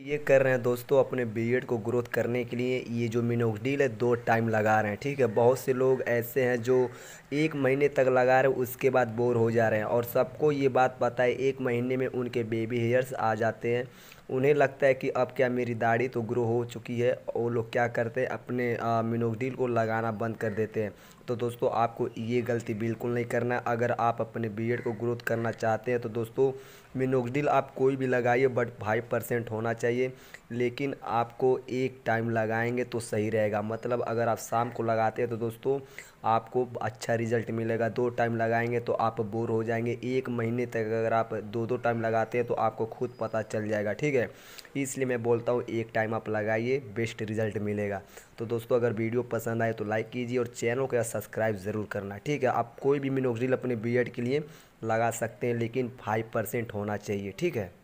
ये कर रहे हैं दोस्तों अपने एड को ग्रोथ करने के लिए ये जो मिनोक्डील है दो टाइम लगा रहे हैं ठीक है बहुत से लोग ऐसे हैं जो एक महीने तक लगा रहे हैं उसके बाद बोर हो जा रहे हैं और सबको ये बात पता है एक महीने में उनके बेबी हेयर्स आ जाते हैं उन्हें लगता है कि अब क्या मेरी दाढ़ी तो ग्रो हो चुकी है वो लोग क्या करते हैं अपने मिनोक्डिल को लगाना बंद कर देते हैं तो दोस्तों आपको ये गलती बिल्कुल नहीं करना अगर आप अपने बीएड को ग्रोथ करना चाहते हैं तो दोस्तों मिनोक्डिल आप कोई भी लगाइए बट फाइव परसेंट होना चाहिए लेकिन आपको एक टाइम लगाएंगे तो सही रहेगा मतलब अगर आप शाम को लगाते हैं तो दोस्तों आपको अच्छा रिजल्ट मिलेगा दो टाइम लगाएंगे तो आप बोर हो जाएंगे एक महीने तक अगर आप दो दो टाइम लगाते हैं तो आपको खुद पता चल जाएगा ठीक ठीक है इसलिए मैं बोलता हूँ एक टाइम आप लगाइए बेस्ट रिजल्ट मिलेगा तो दोस्तों अगर वीडियो पसंद आए तो लाइक कीजिए और चैनल को सब्सक्राइब ज़रूर करना ठीक है आप कोई भी मिनोक्सिल अपने बी के लिए लगा सकते हैं लेकिन फाइव परसेंट होना चाहिए ठीक है